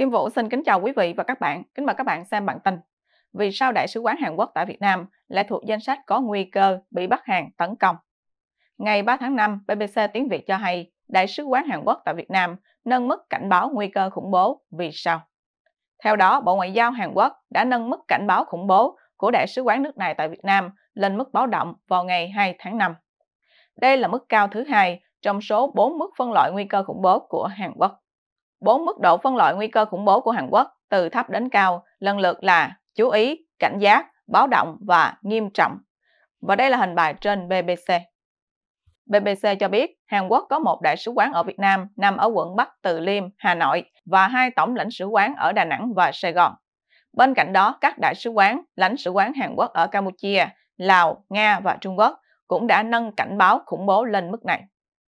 Kim Vũ xin kính chào quý vị và các bạn. Kính mời các bạn xem bản tin. Vì sao Đại sứ quán Hàn Quốc tại Việt Nam lại thuộc danh sách có nguy cơ bị Bắc Hàn tấn công? Ngày 3 tháng 5, BBC tiếng Việt cho hay Đại sứ quán Hàn Quốc tại Việt Nam nâng mức cảnh báo nguy cơ khủng bố vì sao? Theo đó, Bộ Ngoại giao Hàn Quốc đã nâng mức cảnh báo khủng bố của Đại sứ quán nước này tại Việt Nam lên mức báo động vào ngày 2 tháng 5. Đây là mức cao thứ hai trong số 4 mức phân loại nguy cơ khủng bố của Hàn Quốc. Bốn mức độ phân loại nguy cơ khủng bố của Hàn Quốc từ thấp đến cao lần lượt là chú ý, cảnh giác, báo động và nghiêm trọng. Và đây là hình bài trên BBC. BBC cho biết Hàn Quốc có một đại sứ quán ở Việt Nam nằm ở quận Bắc Từ Liêm, Hà Nội và hai tổng lãnh sứ quán ở Đà Nẵng và Sài Gòn. Bên cạnh đó, các đại sứ quán, lãnh sứ quán Hàn Quốc ở Campuchia, Lào, Nga và Trung Quốc cũng đã nâng cảnh báo khủng bố lên mức này.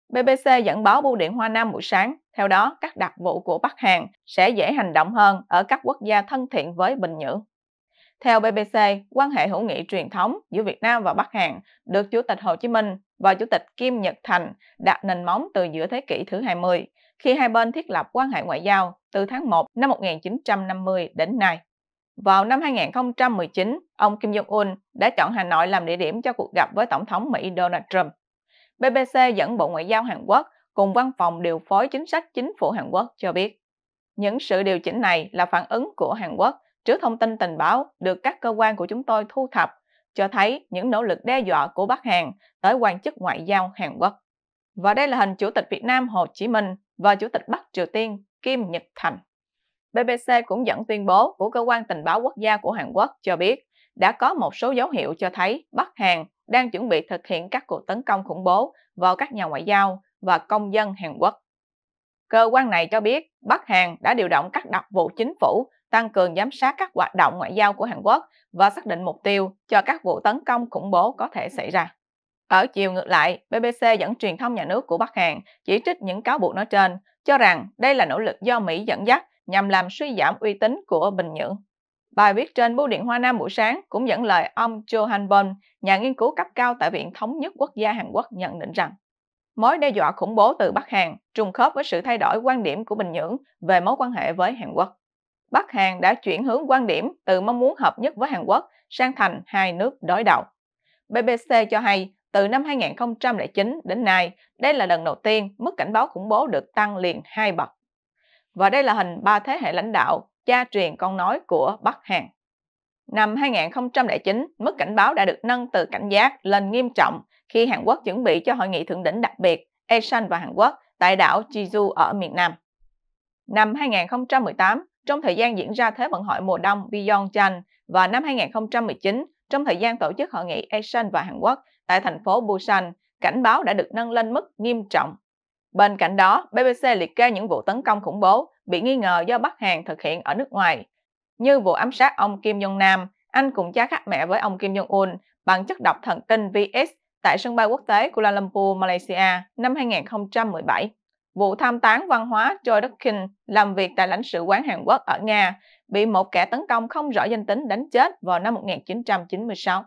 BBC dẫn báo Bưu điện Hoa Nam buổi sáng theo đó, các đặc vụ của Bắc Hàn sẽ dễ hành động hơn ở các quốc gia thân thiện với bình nhưỡng. Theo BBC, quan hệ hữu nghị truyền thống giữa Việt Nam và Bắc Hàn được Chủ tịch Hồ Chí Minh và Chủ tịch Kim Nhật Thành đặt nền móng từ giữa thế kỷ thứ 20, khi hai bên thiết lập quan hệ ngoại giao từ tháng 1 năm 1950 đến nay. Vào năm 2019, ông Kim Jong-un đã chọn Hà Nội làm địa điểm cho cuộc gặp với Tổng thống Mỹ Donald Trump. BBC dẫn Bộ Ngoại giao Hàn Quốc cùng Văn phòng Điều phối Chính sách Chính phủ Hàn Quốc cho biết. Những sự điều chỉnh này là phản ứng của Hàn Quốc trước thông tin tình báo được các cơ quan của chúng tôi thu thập, cho thấy những nỗ lực đe dọa của Bắc Hàn tới quan chức ngoại giao Hàn Quốc. Và đây là hình Chủ tịch Việt Nam Hồ Chí Minh và Chủ tịch Bắc Triều Tiên Kim Nhật Thành. BBC cũng dẫn tuyên bố của Cơ quan Tình báo Quốc gia của Hàn Quốc cho biết đã có một số dấu hiệu cho thấy Bắc Hàn đang chuẩn bị thực hiện các cuộc tấn công khủng bố vào các nhà ngoại giao và công dân Hàn Quốc. Cơ quan này cho biết Bắc Hàn đã điều động các đặc vụ chính phủ tăng cường giám sát các hoạt động ngoại giao của Hàn Quốc và xác định mục tiêu cho các vụ tấn công khủng bố có thể xảy ra. Ở chiều ngược lại, BBC dẫn truyền thông nhà nước của Bắc Hàn chỉ trích những cáo buộc nói trên, cho rằng đây là nỗ lực do Mỹ dẫn dắt nhằm làm suy giảm uy tín của Bình Nhưỡng. Bài viết trên Bưu điện Hoa Nam buổi sáng cũng dẫn lời ông Cho Han Bon, nhà nghiên cứu cấp cao tại Viện Thống nhất Quốc gia Hàn Quốc nhận định rằng Mối đe dọa khủng bố từ Bắc Hàn trùng khớp với sự thay đổi quan điểm của Bình Nhưỡng về mối quan hệ với Hàn Quốc. Bắc Hàn đã chuyển hướng quan điểm từ mong muốn hợp nhất với Hàn Quốc sang thành hai nước đối đầu. BBC cho hay, từ năm 2009 đến nay, đây là lần đầu tiên mức cảnh báo khủng bố được tăng liền hai bậc. Và đây là hình ba thế hệ lãnh đạo, cha truyền con nói của Bắc Hàn. Năm 2009, mức cảnh báo đã được nâng từ cảnh giác lên nghiêm trọng khi Hàn Quốc chuẩn bị cho hội nghị thượng đỉnh đặc biệt ASEAN và Hàn Quốc tại đảo Jeju ở miền Nam. Năm 2018, trong thời gian diễn ra Thế vận hội mùa đông Pyeongchang và năm 2019, trong thời gian tổ chức hội nghị ASEAN và Hàn Quốc tại thành phố Busan, cảnh báo đã được nâng lên mức nghiêm trọng. Bên cạnh đó, BBC liệt kê những vụ tấn công khủng bố bị nghi ngờ do Bắc Hàn thực hiện ở nước ngoài, như vụ ám sát ông Kim Jong Nam, anh cùng cha khác mẹ với ông Kim Jong Un bằng chất độc thần kinh VS tại sân bay quốc tế Kuala Lumpur, Malaysia năm 2017. Vụ tham tán văn hóa Choi Đức làm việc tại lãnh sự quán Hàn Quốc ở Nga bị một kẻ tấn công không rõ danh tính đánh chết vào năm 1996.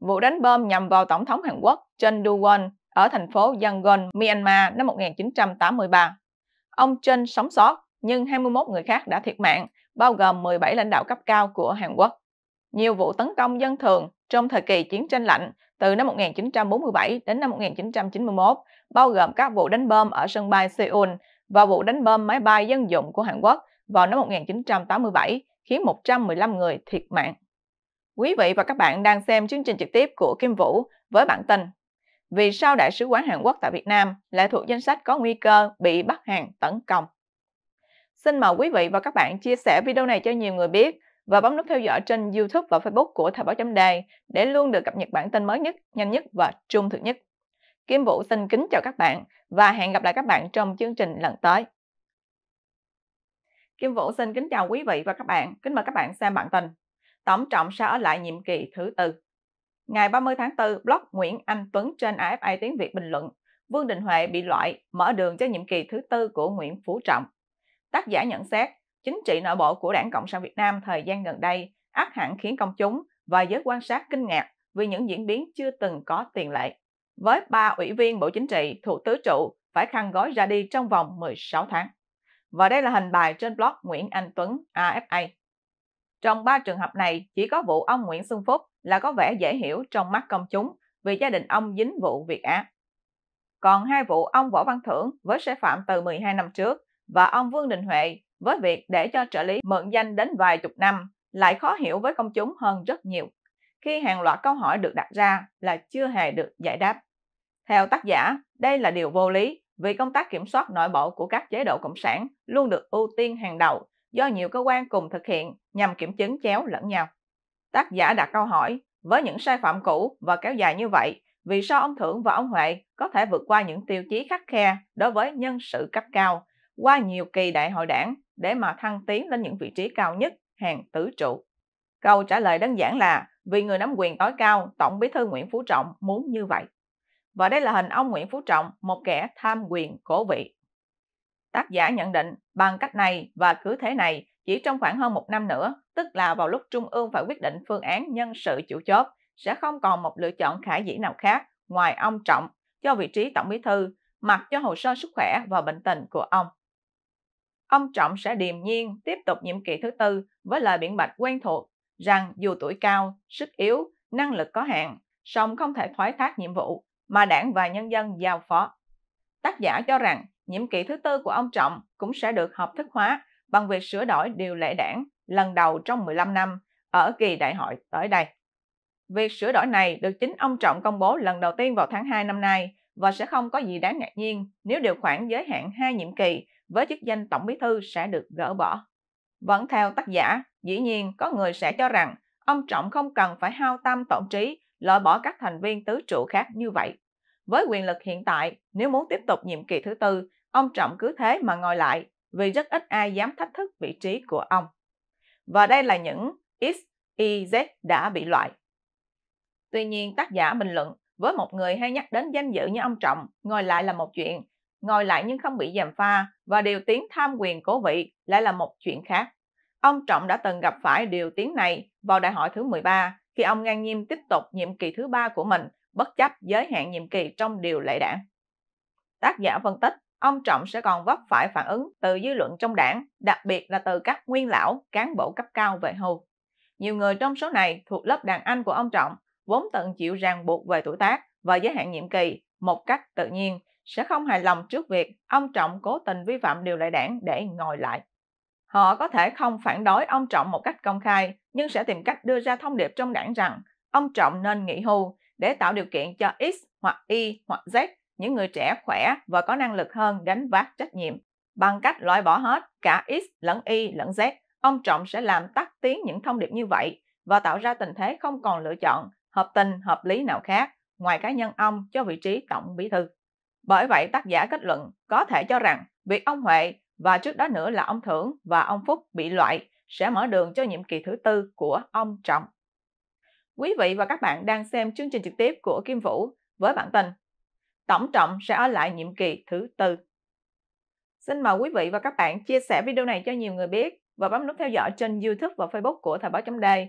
Vụ đánh bom nhằm vào Tổng thống Hàn Quốc Chun Doo-won ở thành phố Yangon, Myanmar năm 1983. Ông Chun sống sót, nhưng 21 người khác đã thiệt mạng, bao gồm 17 lãnh đạo cấp cao của Hàn Quốc. Nhiều vụ tấn công dân thường trong thời kỳ chiến tranh lạnh từ năm 1947 đến năm 1991, bao gồm các vụ đánh bom ở sân bay Seoul và vụ đánh bom máy bay dân dụng của Hàn Quốc vào năm 1987, khiến 115 người thiệt mạng. Quý vị và các bạn đang xem chương trình trực tiếp của Kim Vũ với bản tin Vì sao Đại sứ quán Hàn Quốc tại Việt Nam lại thuộc danh sách có nguy cơ bị bắt hàng tấn công? Xin mời quý vị và các bạn chia sẻ video này cho nhiều người biết và bấm nút theo dõi trên YouTube và Facebook của Thời báo chấm đài để luôn được cập nhật bản tin mới nhất, nhanh nhất và trung thực nhất. Kim Vũ xin kính chào các bạn và hẹn gặp lại các bạn trong chương trình lần tới. Kim Vũ xin kính chào quý vị và các bạn, kính mời các bạn xem bản tin. Tổng trọng sẽ ở lại nhiệm kỳ thứ tư. Ngày 30 tháng 4, blog Nguyễn Anh Tuấn trên AFA Tiếng Việt bình luận Vương Đình Huệ bị loại, mở đường cho nhiệm kỳ thứ tư của Nguyễn Phú Trọng. Tác giả nhận xét, chính trị nội bộ của Đảng Cộng sản Việt Nam thời gian gần đây ác hẳn khiến công chúng và giới quan sát kinh ngạc vì những diễn biến chưa từng có tiền lệ. Với ba ủy viên Bộ Chính trị thuộc tứ trụ phải khăn gói ra đi trong vòng 16 tháng. Và đây là hình bài trên blog Nguyễn Anh Tuấn AFA. Trong ba trường hợp này, chỉ có vụ ông Nguyễn Xuân Phúc là có vẻ dễ hiểu trong mắt công chúng vì gia đình ông dính vụ Việt Á. Còn hai vụ ông Võ Văn Thưởng với sai phạm từ 12 năm trước và ông Vương Đình Huệ với việc để cho trợ lý mượn danh đến vài chục năm lại khó hiểu với công chúng hơn rất nhiều khi hàng loạt câu hỏi được đặt ra là chưa hề được giải đáp. Theo tác giả, đây là điều vô lý vì công tác kiểm soát nội bộ của các chế độ cộng sản luôn được ưu tiên hàng đầu do nhiều cơ quan cùng thực hiện nhằm kiểm chứng chéo lẫn nhau. Tác giả đặt câu hỏi, với những sai phạm cũ và kéo dài như vậy, vì sao ông Thưởng và ông Huệ có thể vượt qua những tiêu chí khắc khe đối với nhân sự cấp cao qua nhiều kỳ đại hội đảng để mà thăng tiến lên những vị trí cao nhất hàng tứ trụ? Câu trả lời đơn giản là vì người nắm quyền tối cao, Tổng bí thư Nguyễn Phú Trọng muốn như vậy. Và đây là hình ông Nguyễn Phú Trọng, một kẻ tham quyền cố vị. Tác giả nhận định bằng cách này và cứ thế này chỉ trong khoảng hơn một năm nữa, tức là vào lúc Trung ương phải quyết định phương án nhân sự chủ chốt, sẽ không còn một lựa chọn khả dĩ nào khác ngoài ông Trọng cho vị trí Tổng bí thư, mặc cho hồ sơ sức khỏe và bệnh tình của ông. Ông Trọng sẽ điềm nhiên tiếp tục nhiệm kỳ thứ tư với lời biện bạch quen thuộc rằng dù tuổi cao, sức yếu, năng lực có hạn, song không thể thoái thác nhiệm vụ mà đảng và nhân dân giao phó. Tác giả cho rằng nhiệm kỳ thứ tư của ông Trọng cũng sẽ được hợp thức hóa bằng việc sửa đổi điều lệ đảng lần đầu trong 15 năm ở kỳ đại hội tới đây. Việc sửa đổi này được chính ông Trọng công bố lần đầu tiên vào tháng 2 năm nay và sẽ không có gì đáng ngạc nhiên nếu điều khoản giới hạn hai nhiệm kỳ với chức danh tổng bí thư sẽ được gỡ bỏ. Vẫn theo tác giả, dĩ nhiên có người sẽ cho rằng ông Trọng không cần phải hao tâm tổn trí loại bỏ các thành viên tứ trụ khác như vậy. Với quyền lực hiện tại, nếu muốn tiếp tục nhiệm kỳ thứ tư, ông Trọng cứ thế mà ngồi lại vì rất ít ai dám thách thức vị trí của ông. Và đây là những X, Y, Z đã bị loại. Tuy nhiên tác giả bình luận với một người hay nhắc đến danh dự như ông Trọng, ngồi lại là một chuyện, ngồi lại nhưng không bị giàm pha và điều tiếng tham quyền cố vị lại là một chuyện khác. Ông Trọng đã từng gặp phải điều tiếng này vào đại hội thứ 13 khi ông ngang nhiên tiếp tục nhiệm kỳ thứ ba của mình bất chấp giới hạn nhiệm kỳ trong điều lệ đảng. Tác giả phân tích, ông Trọng sẽ còn vấp phải phản ứng từ dư luận trong đảng, đặc biệt là từ các nguyên lão, cán bộ cấp cao về hưu. Nhiều người trong số này thuộc lớp đàn anh của ông Trọng vốn tận chịu ràng buộc về tuổi tác và giới hạn nhiệm kỳ một cách tự nhiên sẽ không hài lòng trước việc ông Trọng cố tình vi phạm điều lệ đảng để ngồi lại. Họ có thể không phản đối ông Trọng một cách công khai, nhưng sẽ tìm cách đưa ra thông điệp trong đảng rằng ông Trọng nên nghỉ hưu để tạo điều kiện cho X hoặc Y hoặc Z, những người trẻ khỏe và có năng lực hơn gánh vác trách nhiệm. Bằng cách loại bỏ hết cả X lẫn Y lẫn Z, ông Trọng sẽ làm tắt tiếng những thông điệp như vậy và tạo ra tình thế không còn lựa chọn hợp tình hợp lý nào khác ngoài cá nhân ông cho vị trí tổng bí thư. Bởi vậy tác giả kết luận có thể cho rằng việc ông Huệ và trước đó nữa là ông Thưởng và ông Phúc bị loại sẽ mở đường cho nhiệm kỳ thứ tư của ông Trọng. Quý vị và các bạn đang xem chương trình trực tiếp của Kim Vũ với bản tin Tổng Trọng sẽ ở lại nhiệm kỳ thứ tư. Xin mời quý vị và các bạn chia sẻ video này cho nhiều người biết và bấm nút theo dõi trên YouTube và Facebook của Thời báo chấm đề